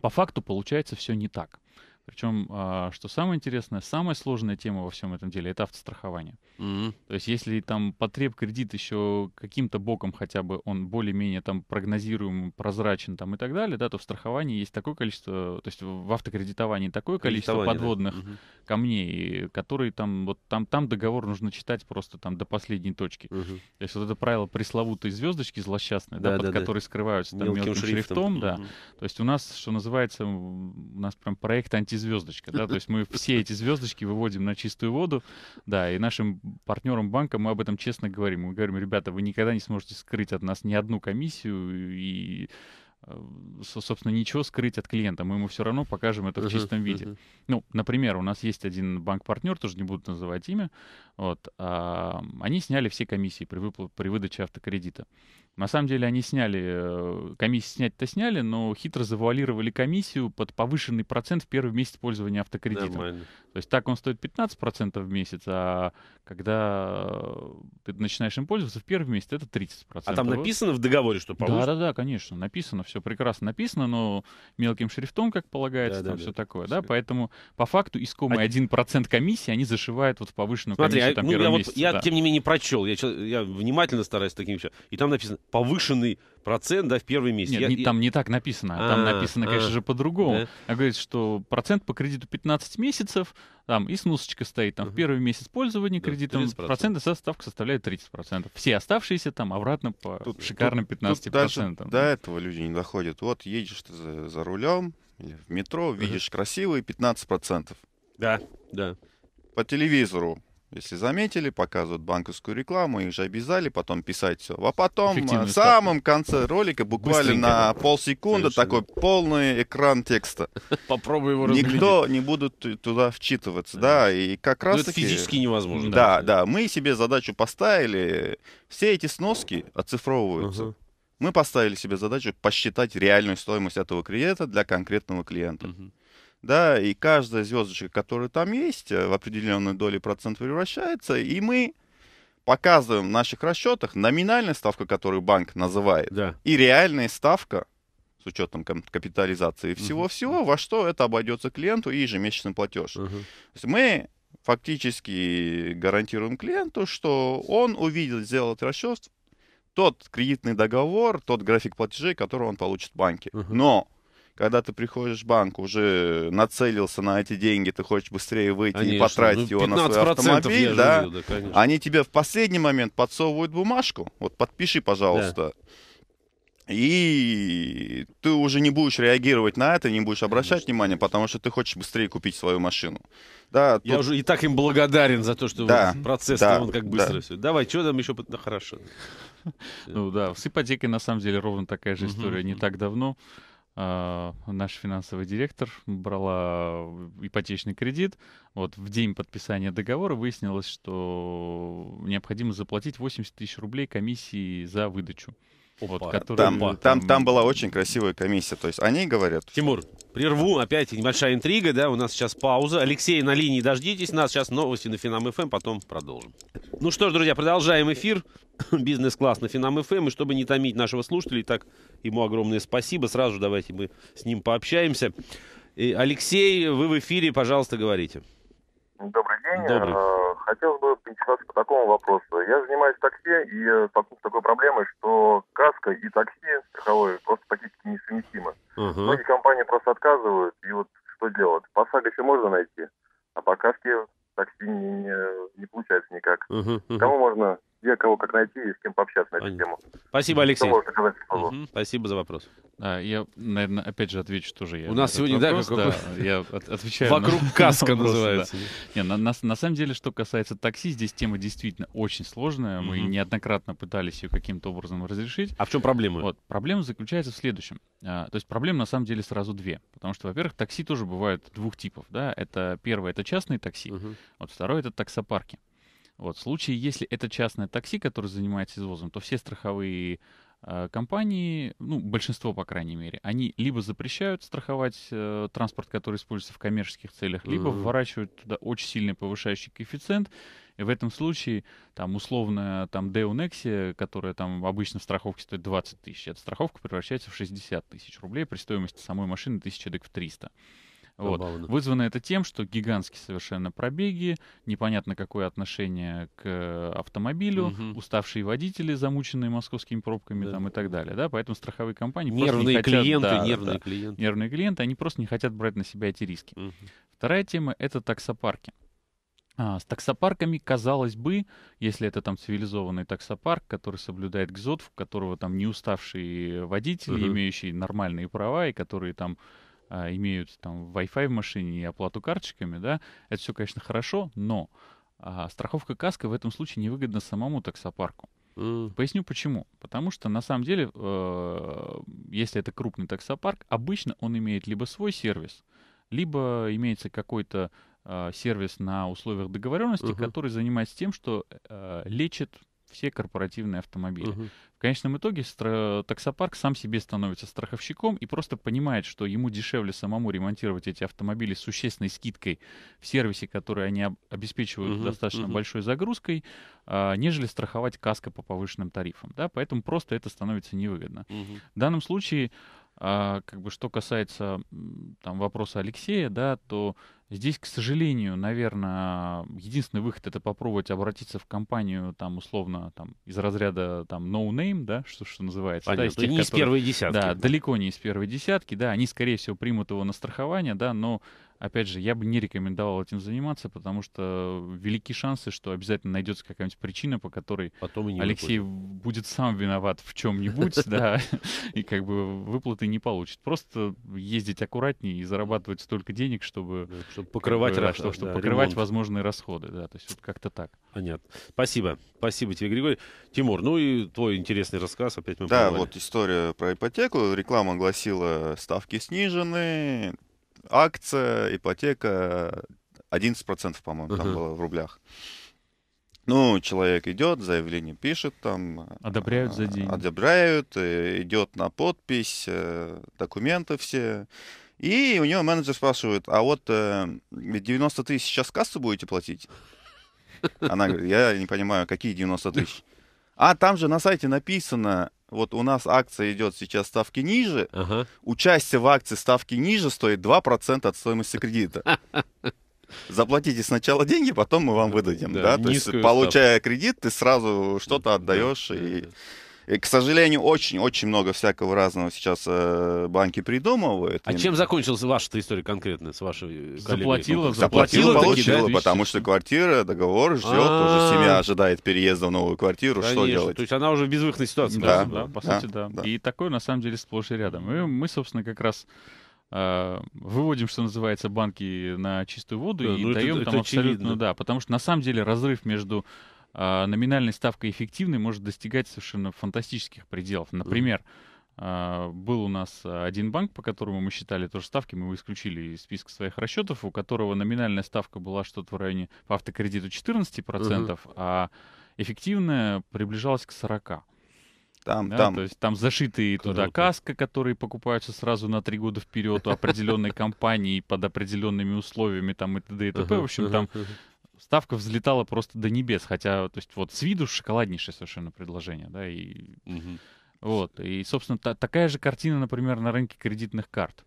По факту получается все не так. Причем, а, что самое интересное, самая сложная тема во всем этом деле — это автострахование. Mm-hmm. То есть если там потреб кредит еще каким-то боком хотя бы он более-менее там прогнозируем, прозрачен там и так далее, да, то в страховании есть такое количество, то есть в автокредитовании такое количество подводных да. mm-hmm. камней, которые там вот там, там договор нужно читать просто там до последней точки. Mm-hmm. То есть вот это правило пресловутой звездочки злосчастной, да, да, под да, которой да. скрываются там мелким, мелким шрифтом, шрифтом mm-hmm. да. То есть у нас, что называется, у нас прям проект анти пятизвездочка, да, то есть мы все эти звездочки выводим на чистую воду, да, и нашим партнерам банка мы об этом честно говорим. Мы говорим, ребята, вы никогда не сможете скрыть от нас ни одну комиссию и э, собственно, ничего скрыть от клиента. Мы ему все равно покажем это в чистом виде. uh -huh. Ну, например, у нас есть один банк-партнер, тоже не буду называть имя. Вот, а, они сняли все комиссии при, выпла- при выдаче автокредита. На самом деле они сняли, э, комиссию снять-то сняли, но хитро завуалировали комиссию под повышенный процент в первый месяц пользования автокредитом. Нормально. То есть так он стоит 15% в месяц, а когда э, ты начинаешь им пользоваться, в первый месяц это 30%. А там написано в договоре, что получится? Да-да-да, конечно, написано, все прекрасно написано, но мелким шрифтом, как полагается, да, там да, все да. такое, да, поэтому по факту искомый 1% а комиссии они зашивают вот в повышенную Смотри, а комиссию там, ну, первый я месяц. Вот, я, тем не менее, прочел, я, я внимательно стараюсь таким все, и там написано повышенный процент да, в первый месяц. Нет, я, не, я... там не так написано. А, там написано, а, конечно же, по-другому. Да? Она говорит, что процент по кредиту 15 месяцев, там и сносочка стоит, там угу. Uh первый месяц пользования да, кредитом проценты со ставка составляет 30%. Все оставшиеся там обратно по тут, шикарным 15%. Тут даже до этого люди не доходят. Вот едешь ты за, за рулем или в метро, видишь угу. Uh -huh. красивые 15%. Да, да. По телевизору если заметили, показывают банковскую рекламу, их же обязали потом писать все. А потом э, в самом конце ролика, буквально Быстренько. на полсекунды, Совершенно. такой полный экран текста. Попробуй его разглядеть. Никто не будет туда вчитываться, да, и как ну, раз таки... физически невозможно. Да, да, мы себе задачу поставили, все эти сноски оцифровываются. Мы поставили себе задачу посчитать реальную стоимость этого кредита для конкретного клиента. Uh-huh да, и каждая звездочка, которая там есть, э, в определенную долю процент превращается, и мы показываем в наших расчетах номинальная ставка, которую банк называет, да. и реальная ставка с учетом капитализации всего-всего, угу. во что это обойдется клиенту и ежемесячный платеж. Угу. То есть мы фактически гарантируем клиенту, что он увидел, сделал этот расчет, тот кредитный договор, тот график платежей, который он получит в банке. Угу. Но когда ты приходишь в банк, уже нацелился на эти деньги, ты хочешь быстрее выйти конечно. и потратить ну, его на свой автомобиль, да, видел, да они тебе в последний момент подсовывают бумажку, вот подпиши, пожалуйста. Да. И ты уже не будешь реагировать на это, не будешь обращать Конечно. внимания, потому что ты хочешь быстрее купить свою машину. Да, тут... Я уже и так им благодарен за то, что да, процесс да, он как быстро да. все. Давай, что там еще? Да хорошо. Ну да, с ипотекой на самом деле ровно такая же история. Не так давно а, наш финансовый директор брала ипотечный кредит. Вот в день подписания договора выяснилось, что необходимо заплатить 80 тысяч рублей комиссии за выдачу. Опа, вот, который... там, опа. Там, там была очень красивая комиссия. То есть они говорят... Тимур, прерву. Опять небольшая интрига, да? У нас сейчас пауза. Алексей на линии, дождитесь нас. Сейчас новости на Финам ФМ, эм, потом продолжим. Ну что ж, друзья, продолжаем эфир. Бизнес-класс на Финам ФМ. Эм, и чтобы не томить нашего слушателя, и так ему огромное спасибо. Сразу давайте мы с ним пообщаемся. И, Алексей, вы в эфире, пожалуйста, говорите. Добрый день. Добрый. Э, хотелось бы интересоваться по такому вопросу. Я занимаюсь такси и э, столкнулся с такой проблемой, что каска и такси страховое просто практически несовместимы. Угу. Многие компании просто отказывают, и вот что делать? По саге еще можно найти, а по каске такси не, не, не получается никак. Угу, угу. Кому можно где кого как найти и с кем пообщаться на эту тему. Спасибо, Алексей. Угу. Спасибо за вопрос. А, я, наверное, опять же отвечу тоже. Я У нас сегодня, вопрос, да, какой... да, я от, отвечаю. Вокруг на... каска называется. Да. Не, на, на, на самом деле, что касается такси, здесь тема действительно очень сложная. Мы угу. неоднократно пытались ее каким-то образом разрешить. А в чем проблема? Вот, проблема заключается в следующем. А, то есть проблем на самом деле сразу две. Потому что, во-первых, такси тоже бывают двух типов. Да? Это первое — это частные такси. Угу. Вот второе — это таксопарки. Вот, в случае, если это частное такси, которое занимается извозом, то все страховые э, компании, ну, большинство, по крайней мере, они либо запрещают страховать э, транспорт, который используется в коммерческих целях, либо mm-hmm. вворачивают туда очень сильный повышающий коэффициент. И в этом случае, там, условная, там, Deo Nexia, которая там обычно в страховке стоит 20 тысяч, эта страховка превращается в 60 тысяч рублей при стоимости самой машины 1000 в 300. Вот. Вызвано это тем, что гигантские совершенно пробеги, непонятно какое отношение к автомобилю, угу. уставшие водители, замученные московскими пробками да. там, и так далее. Да? Поэтому страховые компании нервные просто не клиенты, Да, нервные да, клиенты. Нервные клиенты, они просто не хотят брать на себя эти риски. Угу. Вторая тема — это таксопарки. А, с таксопарками, казалось бы, если это там цивилизованный таксопарк, который соблюдает ГЗОТ, у которого там не уставшие водители, uh имеющие нормальные права и которые там а, имеют там Wi-Fi в машине и оплату карточками, да, это все, конечно, хорошо, но а, страховка каска в этом случае невыгодна самому таксопарку. Mm. Поясню почему. Потому что на самом деле, э, если это крупный таксопарк, обычно он имеет либо свой сервис, либо имеется какой-то э, сервис на условиях договоренности, uh-huh. который занимается тем, что э, лечит все корпоративные автомобили. Угу. В конечном итоге стра- таксопарк сам себе становится страховщиком и просто понимает, что ему дешевле самому ремонтировать эти автомобили с существенной скидкой в сервисе, который они об- обеспечивают угу. достаточно угу. большой загрузкой, а, нежели страховать каско по повышенным тарифам. Да? Поэтому просто это становится невыгодно. Угу. В данном случае... А, как бы что касается там вопроса Алексея, да, то Здесь, к сожалению, наверное, единственный выход это попробовать обратиться в компанию, там, условно, там, из разряда там no name, да, что, что называется. Понятно, да, из тех, не которые, из первой десятки. Да, да, далеко не из первой десятки, да, они, скорее всего, примут его на страхование, да, но опять же, я бы не рекомендовал этим заниматься, потому что велики шансы, что обязательно найдется какая-нибудь причина, по которой Потом Алексей выплатит. будет сам виноват в чем-нибудь, да, и как бы выплаты не получит. Просто ездить аккуратнее и зарабатывать столько денег, чтобы чтобы покрывать, да, э, чтобы, чтобы да, покрывать ремонт. возможные расходы, да, то есть вот как-то так. Понятно. Спасибо. Спасибо тебе, Григорий. Тимур, ну и твой интересный рассказ опять мы Да, поговорили. вот история про ипотеку. Реклама гласила, ставки снижены, акция, ипотека 11%, по-моему, uh-huh. там было в рублях. Ну, человек идет, заявление пишет, там... Одобряют а, за день. Одобряют, э, идет на подпись, э, документы все. И у него менеджер спрашивает, а вот э, 90 тысяч сейчас кассу будете платить? Она говорит, я не понимаю, какие 90 тысяч? А там же на сайте написано, вот у нас акция идет сейчас ставки ниже, ага. участие в акции ставки ниже стоит 2% от стоимости кредита. Заплатите сначала деньги, потом мы вам выдадим. Да, да? То есть, получая кредит, ты сразу что-то отдаешь да, и... Да к сожалению, очень-очень много всякого разного сейчас э, банки придумывают. А именно. чем закончилась ваша история конкретно с вашей э, Заплатила, ну, Заплатила, заплатила, получила, таки, да, потому что квартира, договор ждет, А-а-а. уже а. семья ожидает переезда в новую квартиру, Конечно. что делать? То есть она уже в безвыходной ситуации. Да, да, да по да, сути, да. да. И такое, на самом деле, сплошь и рядом. И мы, собственно, как раз э, выводим, что называется, банки на чистую воду да, и ну даем это, там это абсолютно, очевидно. да, потому что на самом деле разрыв между а, номинальная ставка эффективной может достигать совершенно фантастических пределов. Например, а, был у нас один банк, по которому мы считали тоже ставки, мы его исключили из списка своих расчетов, у которого номинальная ставка была что-то в районе по автокредиту 14%, угу. а эффективная приближалась к 40%. Там, да, там. То есть там зашитые Круто. туда каска, которые покупаются сразу на три года вперед у определенной компании под определенными условиями там и т.д. и т.п. В общем, там ставка взлетала просто до небес, хотя, то есть, вот с виду шоколаднейшее совершенно предложение, да, и угу. вот, и, собственно, та, такая же картина, например, на рынке кредитных карт.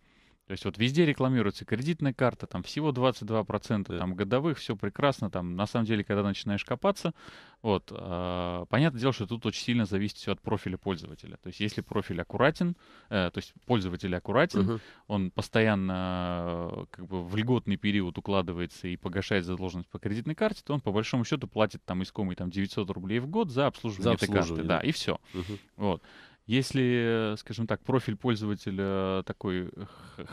То есть вот везде рекламируется кредитная карта, там всего 22%, там годовых, все прекрасно, там на самом деле, когда начинаешь копаться, вот, э, понятное дело, что тут очень сильно зависит все от профиля пользователя. То есть если профиль аккуратен, э, то есть пользователь аккуратен, uh-huh. он постоянно как бы в льготный период укладывается и погашает задолженность по кредитной карте, то он по большому счету платит там искомый там 900 рублей в год за обслуживание, за обслуживание этой карты, да, и все. Uh-huh. Вот. Если, скажем так, профиль пользователя такой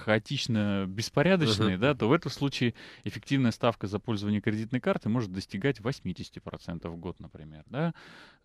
хаотично беспорядочный, uh-huh. да, то в этом случае эффективная ставка за пользование кредитной карты может достигать 80% в год, например. Да?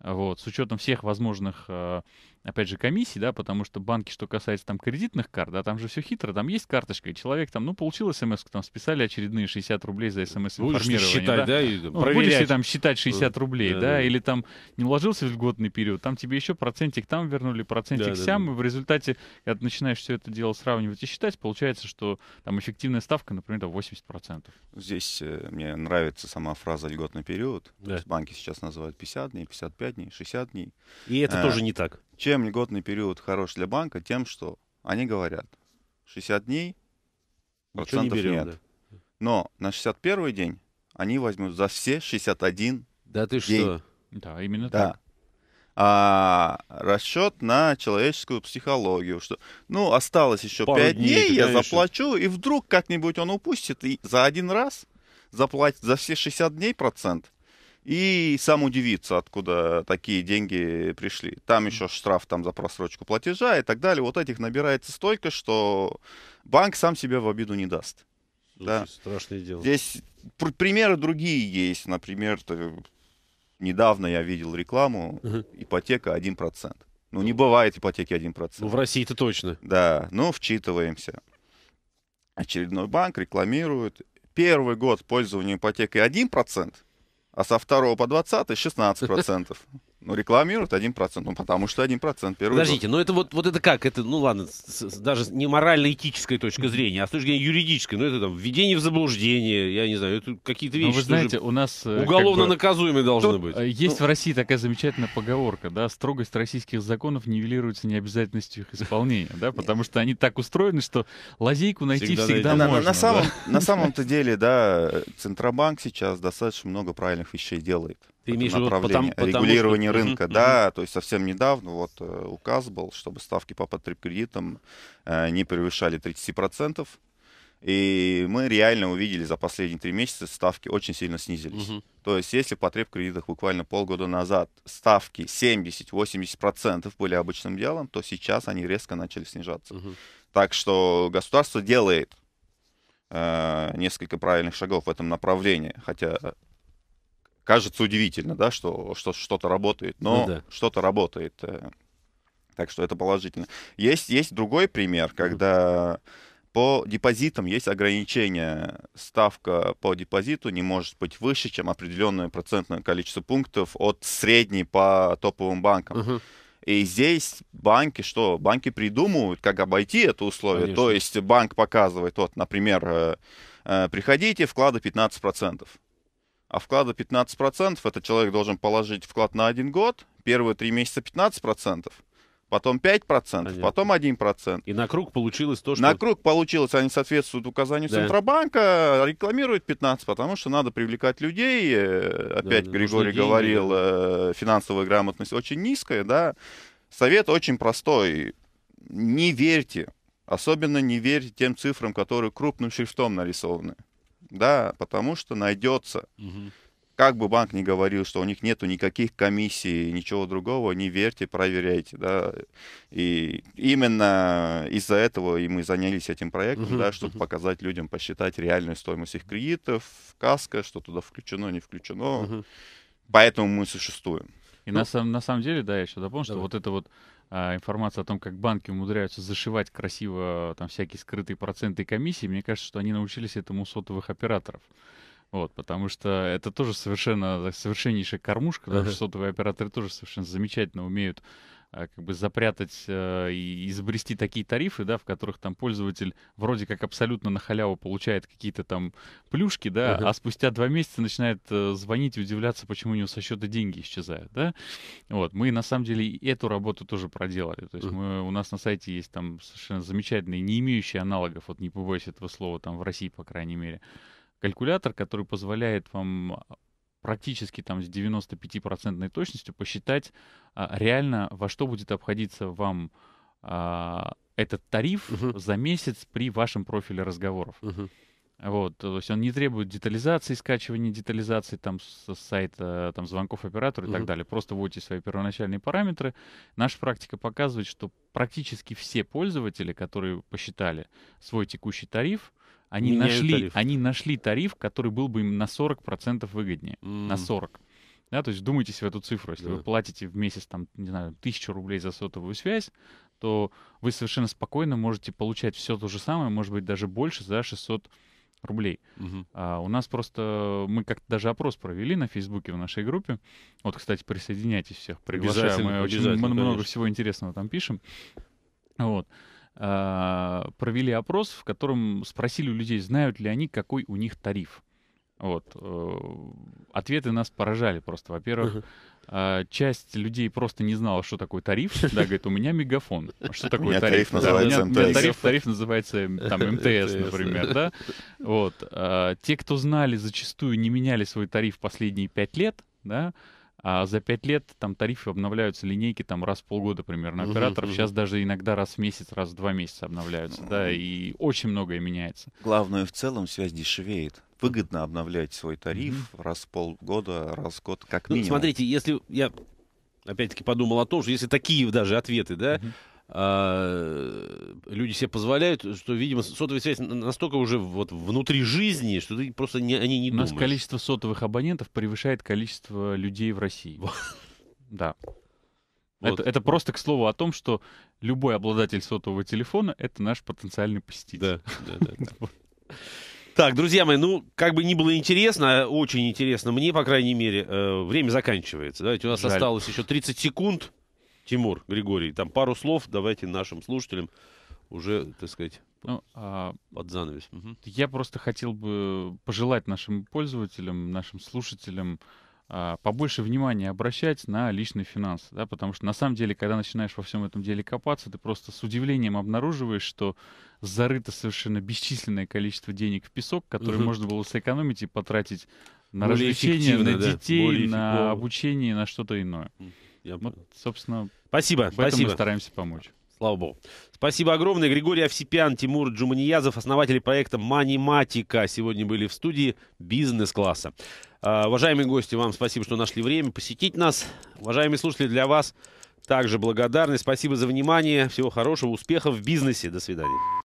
Вот, с учетом всех возможных, а, опять же, комиссий, да, потому что банки, что касается там кредитных карт, да, там же все хитро, там есть карточка, и человек там, ну, получил смс, там списали очередные 60 рублей за смс-информирование. Ну, будешь считать, да, да и, ну, будешь ли там считать 60 рублей, да, да, да, или там не уложился в льготный период, там тебе еще процентик там вернули, рублей процентик да, сям, да, да. и в результате, когда начинаешь все это дело сравнивать и считать, получается, что там эффективная ставка, например, там 80%. Здесь э, мне нравится сама фраза «льготный период». Да. То есть банки сейчас называют 50 дней, 55 дней, 60 дней. И это а, тоже не так. Чем льготный период хорош для банка? Тем, что они говорят, 60 дней процентов не берем, нет. Да. Но на 61 день они возьмут за все 61 Да ты день. что? Да, именно да. так а расчет на человеческую психологию, что, ну, осталось еще Пару 5 дней, дней я конечно. заплачу, и вдруг как-нибудь он упустит, и за один раз заплатит за все 60 дней процент, и сам удивится, откуда такие деньги пришли. Там еще штраф там, за просрочку платежа и так далее. Вот этих набирается столько, что банк сам себя в обиду не даст. да. Страшное дело. Здесь примеры другие есть. Например, недавно я видел рекламу, угу. ипотека 1%. Ну, не бывает ипотеки 1%. Ну, в России-то точно. Да, ну, вчитываемся. Очередной банк рекламирует. Первый год пользования ипотекой 1%, а со второго по 20 16%. Ну, рекламируют 1%, ну, потому что 1% первый Подождите, год. Ну, но это вот, вот это как? Это, ну, ладно, с, с, даже не морально-этической точки зрения, а с точки зрения юридической. Ну, это там введение в заблуждение, я не знаю, это какие-то ну, вещи. Но вы знаете, у нас... Э, уголовно как бы, наказуемые должны тут, быть. Э, есть ну, в России такая замечательная поговорка, да, строгость российских законов нивелируется необязательностью их исполнения, да, потому что они так устроены, что лазейку найти всегда, можно. На, самом, на самом-то деле, да, Центробанк сейчас достаточно много правильных вещей делает. Ты имеешь направление. Потому, регулирование что... рынка, угу, да, угу. то есть совсем недавно вот э, указ был, чтобы ставки по потребкредитам э, не превышали 30%, и мы реально увидели за последние три месяца ставки очень сильно снизились. Угу. То есть если по кредитах буквально полгода назад ставки 70-80% были обычным делом, то сейчас они резко начали снижаться. Угу. Так что государство делает э, несколько правильных шагов в этом направлении, хотя кажется удивительно, да, что, что что-то работает, но ну, да. что-то работает. Э, так что это положительно. Есть, есть другой пример, когда по депозитам есть ограничение. Ставка по депозиту не может быть выше, чем определенное процентное количество пунктов от средней по топовым банкам. Угу. И здесь банки что? Банки придумывают, как обойти это условие. Конечно. То есть банк показывает, вот, например, э, э, приходите, вклады 15% а вклада 15%, этот человек должен положить вклад на один год, первые три месяца 15%, потом 5%, Понятно. потом 1%. И на круг получилось то, что... На круг получилось, они соответствуют указанию да. Центробанка, рекламируют 15, потому что надо привлекать людей. Э, опять да, Григорий говорил, да. Э, финансовая грамотность очень низкая, да. Совет очень простой. Не верьте, особенно не верьте тем цифрам, которые крупным шрифтом нарисованы да, потому что найдется. Угу. Как бы банк ни говорил, что у них нету никаких комиссий, ничего другого, не верьте, проверяйте, да. И именно из-за этого и мы занялись этим проектом, угу, да, чтобы угу. показать людям, посчитать реальную стоимость их кредитов, каска, что туда включено, не включено. Угу. Поэтому мы существуем. И ну, на, сам, на самом деле, да, я еще дополню, давай. что вот это вот а, информация о том, как банки умудряются зашивать красиво там всякие скрытые проценты и комиссии, мне кажется, что они научились этому сотовых операторов. Вот, потому что это тоже совершенно совершеннейшая кормушка, потому что сотовые операторы тоже совершенно замечательно умеют а, как бы запрятать э, и изобрести такие тарифы, да, в которых там пользователь вроде как абсолютно на халяву получает какие-то там плюшки, да, uh-huh. а спустя два месяца начинает э, звонить и удивляться, почему у него со счета деньги исчезают, да. Вот, мы на самом деле эту работу тоже проделали. То есть uh-huh. мы, у нас на сайте есть там совершенно замечательный, не имеющий аналогов, вот не побоюсь этого слова, там в России, по крайней мере, калькулятор, который позволяет вам практически там с 95% точностью посчитать а, реально, во что будет обходиться вам а, этот тариф uh-huh. за месяц при вашем профиле разговоров. Uh-huh. Вот, то есть он не требует детализации, скачивания детализации там с сайта, там звонков оператора и uh-huh. так далее. Просто вводите свои первоначальные параметры. Наша практика показывает, что практически все пользователи, которые посчитали свой текущий тариф, они нашли, они нашли тариф, который был бы им на 40% выгоднее. Mm. На 40. Да, то есть вдумайтесь в эту цифру. Если да. вы платите в месяц, там, не знаю, тысячу рублей за сотовую связь, то вы совершенно спокойно можете получать все то же самое, может быть, даже больше за 600 рублей. Угу. А у нас просто мы как-то даже опрос провели на Фейсбуке в нашей группе. Вот, кстати, присоединяйтесь всех, приглашаем. Обязательно, мы обязательно, очень обязательно, много всего интересного там пишем. Вот. А, провели опрос, в котором спросили у людей, знают ли они, какой у них тариф. Вот. Э, ответы нас поражали просто. Во-первых, uh-huh. часть людей просто не знала, что такое тариф. Да, говорит, у меня мегафон. А что такое тариф? называется у меня, Тариф, тариф называется там МТС, например, да. Вот. Те, кто знали, зачастую не меняли свой тариф последние пять лет, да, а за пять лет там тарифы обновляются, линейки там раз в полгода примерно. Операторов угу, сейчас даже иногда раз в месяц, раз в два месяца обновляются, угу. да, и очень многое меняется. Главное, в целом связь дешевеет выгодно обновлять свой тариф mm-hmm. раз в полгода, раз в год, как ну, минимум. смотрите, если я опять-таки подумал о том, что если такие даже ответы, да, mm-hmm а, люди себе позволяют, что, видимо, сотовая связь настолько уже вот внутри жизни, что ты просто не, они не У думаешь. нас количество сотовых абонентов превышает количество людей в России. Да. Это, просто к слову о том, что любой обладатель сотового телефона — это наш потенциальный посетитель. Да, да, да. Так, друзья мои, ну, как бы ни было интересно, а очень интересно мне, по крайней мере, э, время заканчивается. Давайте, у нас осталось еще 30 секунд. Тимур, Григорий, там пару слов давайте нашим слушателям уже, так сказать, ну, а, под занавес. Угу. Я просто хотел бы пожелать нашим пользователям, нашим слушателям а, побольше внимания обращать на личные финансы, да, потому что на самом деле, когда начинаешь во всем этом деле копаться, ты просто с удивлением обнаруживаешь, что зарыто совершенно бесчисленное количество денег в песок, который угу. можно было сэкономить и потратить на развлечения, на детей, да, на обучение, на что-то иное. Я... Вот, собственно, Спасибо, Поэтому спасибо. мы стараемся помочь. Слава богу. Спасибо огромное. Григорий Овсипян, Тимур Джуманиязов, основатели проекта «Маниматика» сегодня были в студии бизнес-класса. А, уважаемые гости, вам спасибо, что нашли время посетить нас. Уважаемые слушатели, для вас также благодарны. Спасибо за внимание. Всего хорошего, успехов в бизнесе. До свидания.